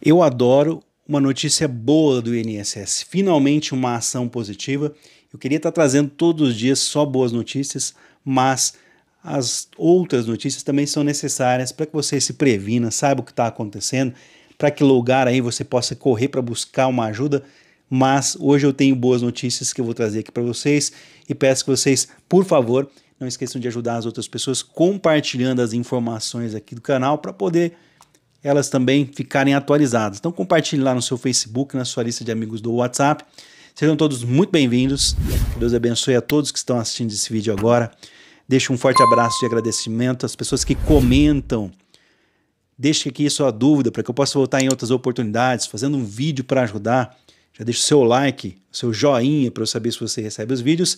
Eu adoro uma notícia boa do INSS, finalmente uma ação positiva. Eu queria estar trazendo todos os dias só boas notícias, mas as outras notícias também são necessárias para que você se previna, saiba o que está acontecendo, para que lugar aí você possa correr para buscar uma ajuda. Mas hoje eu tenho boas notícias que eu vou trazer aqui para vocês e peço que vocês, por favor, não esqueçam de ajudar as outras pessoas compartilhando as informações aqui do canal para poder elas também ficarem atualizadas. Então compartilhe lá no seu Facebook, na sua lista de amigos do WhatsApp. Sejam todos muito bem-vindos. Deus abençoe a todos que estão assistindo esse vídeo agora. Deixe um forte abraço de agradecimento às pessoas que comentam. Deixe aqui sua dúvida para que eu possa voltar em outras oportunidades, fazendo um vídeo para ajudar. Já deixe o seu like, o seu joinha para eu saber se você recebe os vídeos.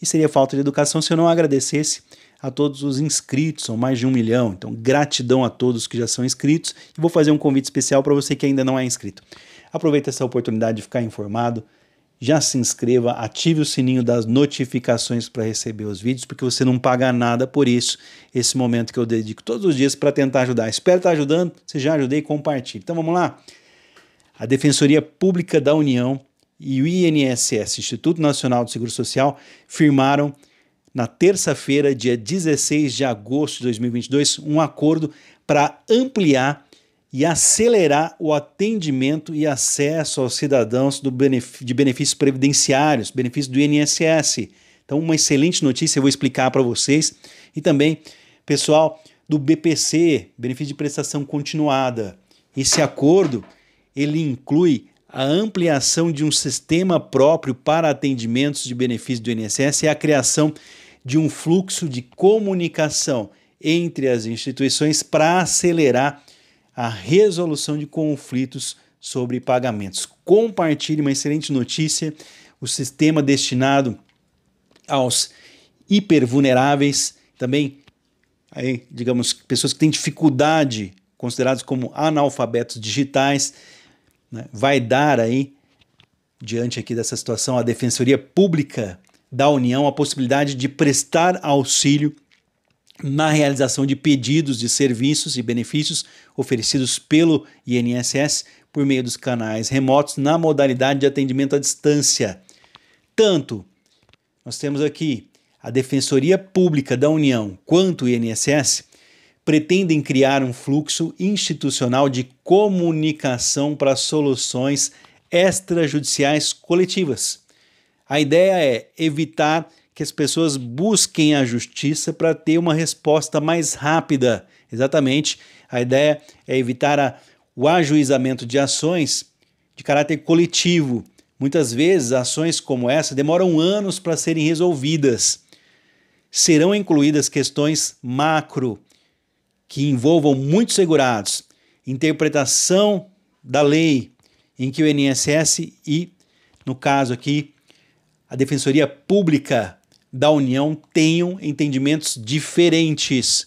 E seria falta de educação se eu não agradecesse a todos os inscritos, são mais de um milhão. Então, gratidão a todos que já são inscritos. E vou fazer um convite especial para você que ainda não é inscrito. Aproveita essa oportunidade de ficar informado. Já se inscreva, ative o sininho das notificações para receber os vídeos, porque você não paga nada por isso. Esse momento que eu dedico todos os dias para tentar ajudar. Espero estar tá ajudando. Se já ajudei, compartilhe. Então vamos lá. A Defensoria Pública da União e o INSS, Instituto Nacional do Seguro Social, firmaram na terça-feira, dia 16 de agosto de 2022, um acordo para ampliar e acelerar o atendimento e acesso aos cidadãos benef de benefícios previdenciários, benefícios do INSS. Então, uma excelente notícia, eu vou explicar para vocês. E também, pessoal, do BPC, benefício de prestação continuada. Esse acordo, ele inclui a ampliação de um sistema próprio para atendimentos de benefícios do INSS e a criação de um fluxo de comunicação entre as instituições para acelerar a resolução de conflitos sobre pagamentos. Compartilhe uma excelente notícia: o sistema destinado aos hipervulneráveis, também, aí, digamos, pessoas que têm dificuldade, considerados como analfabetos digitais, né, vai dar aí, diante aqui dessa situação, a Defensoria Pública da União a possibilidade de prestar auxílio na realização de pedidos de serviços e benefícios oferecidos pelo INSS por meio dos canais remotos na modalidade de atendimento à distância. Tanto nós temos aqui a Defensoria Pública da União quanto o INSS pretendem criar um fluxo institucional de comunicação para soluções extrajudiciais coletivas a ideia é evitar que as pessoas busquem a justiça para ter uma resposta mais rápida. Exatamente. A ideia é evitar a, o ajuizamento de ações de caráter coletivo. Muitas vezes, ações como essa demoram anos para serem resolvidas. Serão incluídas questões macro, que envolvam muitos segurados, interpretação da lei, em que o INSS e, no caso aqui, a Defensoria Pública da União tenham entendimentos diferentes.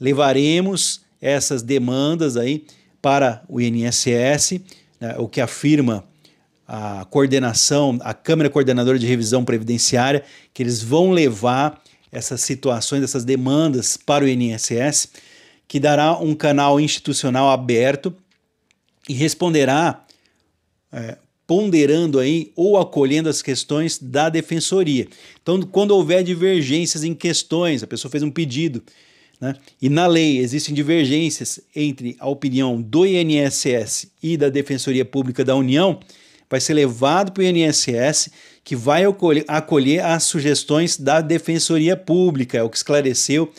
Levaremos essas demandas aí para o INSS, né, o que afirma a coordenação, a Câmara Coordenadora de Revisão Previdenciária, que eles vão levar essas situações, essas demandas para o INSS, que dará um canal institucional aberto e responderá é, ponderando aí ou acolhendo as questões da defensoria. Então, quando houver divergências em questões, a pessoa fez um pedido, né? e na lei existem divergências entre a opinião do INSS e da Defensoria Pública da União, vai ser levado para o INSS, que vai acolher as sugestões da Defensoria Pública, é o que esclareceu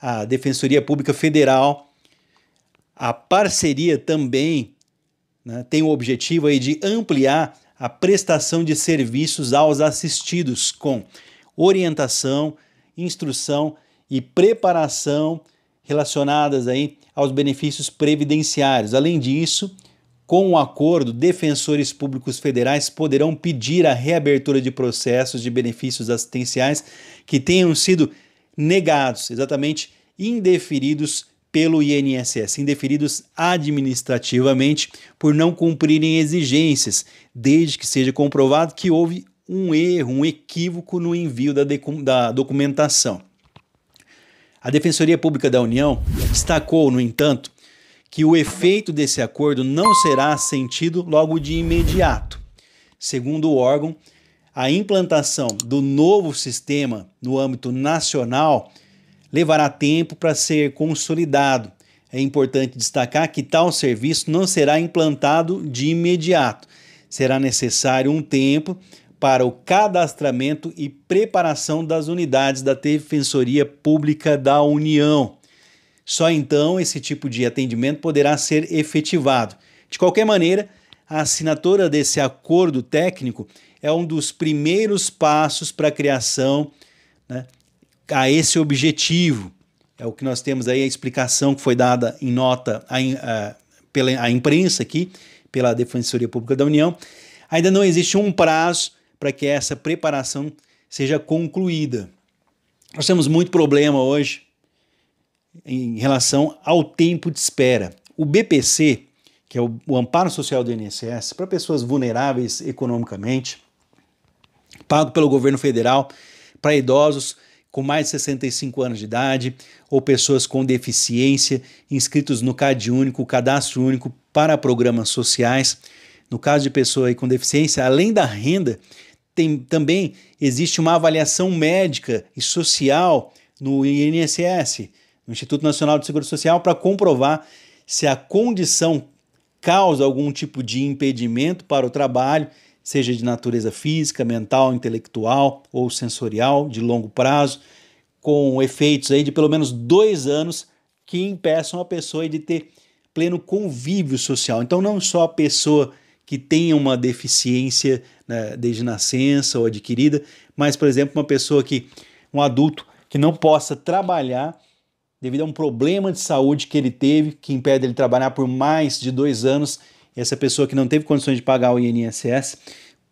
a Defensoria Pública Federal. A parceria também né, tem o objetivo aí de ampliar a prestação de serviços aos assistidos com orientação, instrução e preparação relacionadas aí aos benefícios previdenciários. Além disso, com o acordo, defensores públicos federais poderão pedir a reabertura de processos de benefícios assistenciais que tenham sido negados, exatamente indeferidos pelo INSS, indeferidos administrativamente por não cumprirem exigências, desde que seja comprovado que houve um erro, um equívoco no envio da, da documentação. A Defensoria Pública da União destacou, no entanto, que o efeito desse acordo não será sentido logo de imediato. Segundo o órgão, a implantação do novo sistema no âmbito nacional levará tempo para ser consolidado. É importante destacar que tal serviço não será implantado de imediato. Será necessário um tempo para o cadastramento e preparação das unidades da Defensoria Pública da União. Só então esse tipo de atendimento poderá ser efetivado. De qualquer maneira, a assinatura desse acordo técnico é um dos primeiros passos para a criação né, a esse objetivo. É o que nós temos aí, a explicação que foi dada em nota à, pela imprensa aqui, pela Defensoria Pública da União. Ainda não existe um prazo para que essa preparação seja concluída. Nós temos muito problema hoje em relação ao tempo de espera. O BPC, que é o, o Amparo Social do INSS, para pessoas vulneráveis economicamente, pago pelo governo federal para idosos com mais de 65 anos de idade ou pessoas com deficiência inscritos no CAD único, cadastro único para programas sociais. No caso de pessoa com deficiência, além da renda, tem, também existe uma avaliação médica e social no INSS, no Instituto Nacional de Seguro Social, para comprovar se a condição causa algum tipo de impedimento para o trabalho seja de natureza física, mental, intelectual ou sensorial, de longo prazo, com efeitos aí de pelo menos dois anos que impeçam a pessoa de ter pleno convívio social. Então, não só a pessoa que tenha uma deficiência né, desde nascença ou adquirida, mas, por exemplo, uma pessoa que, um adulto que não possa trabalhar devido a um problema de saúde que ele teve, que impede ele trabalhar por mais de dois anos essa pessoa que não teve condições de pagar o INSS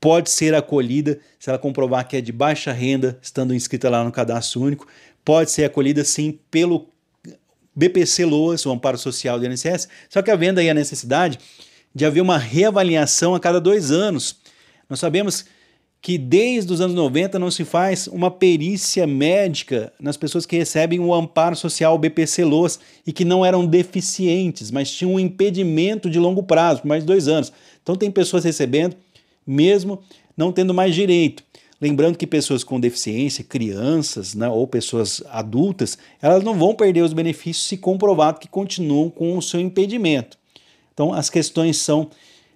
pode ser acolhida se ela comprovar que é de baixa renda, estando inscrita lá no cadastro único, pode ser acolhida sim pelo BPC Loas, o amparo social do INSS, só que havendo aí a necessidade de haver uma reavaliação a cada dois anos. Nós sabemos que desde os anos 90 não se faz uma perícia médica nas pessoas que recebem o amparo social BPC LOS e que não eram deficientes, mas tinham um impedimento de longo prazo, por mais de dois anos. Então tem pessoas recebendo, mesmo não tendo mais direito. Lembrando que pessoas com deficiência, crianças né, ou pessoas adultas, elas não vão perder os benefícios se comprovado que continuam com o seu impedimento. Então as questões são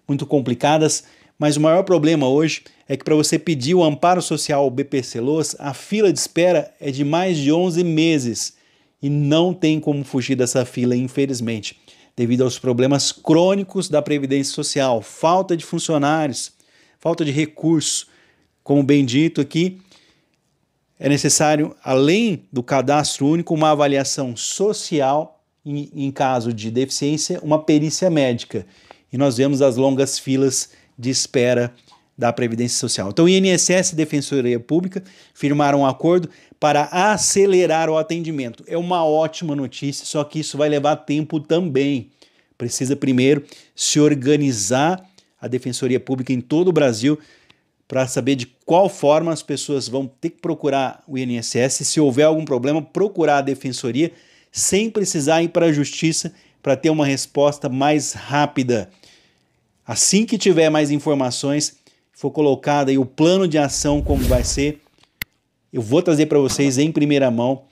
muito complicadas, mas o maior problema hoje é que para você pedir o amparo social ao BPC Los, a fila de espera é de mais de 11 meses e não tem como fugir dessa fila, infelizmente, devido aos problemas crônicos da Previdência Social, falta de funcionários, falta de recursos. Como bem dito aqui, é necessário, além do cadastro único, uma avaliação social e, em caso de deficiência, uma perícia médica. E nós vemos as longas filas de espera da Previdência Social. Então, INSS e Defensoria Pública firmaram um acordo para acelerar o atendimento. É uma ótima notícia, só que isso vai levar tempo também. Precisa primeiro se organizar a Defensoria Pública em todo o Brasil para saber de qual forma as pessoas vão ter que procurar o INSS, se houver algum problema, procurar a defensoria sem precisar ir para a justiça para ter uma resposta mais rápida. Assim que tiver mais informações, foi colocado e o plano de ação como vai ser, eu vou trazer para vocês em primeira mão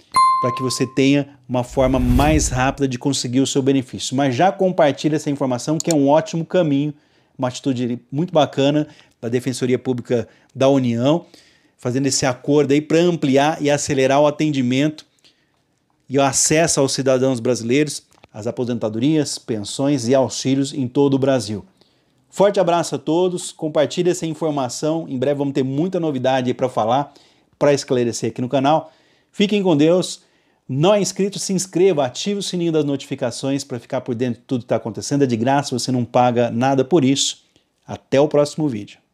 para que você tenha uma forma mais rápida de conseguir o seu benefício. Mas já compartilhe essa informação que é um ótimo caminho, uma atitude muito bacana da Defensoria Pública da União, fazendo esse acordo aí para ampliar e acelerar o atendimento e o acesso aos cidadãos brasileiros às aposentadorias, pensões e auxílios em todo o Brasil. Forte abraço a todos, compartilhe essa informação. Em breve vamos ter muita novidade para falar, para esclarecer aqui no canal. Fiquem com Deus. Não é inscrito, se inscreva, ative o sininho das notificações para ficar por dentro de tudo que está acontecendo. É de graça, você não paga nada por isso. Até o próximo vídeo.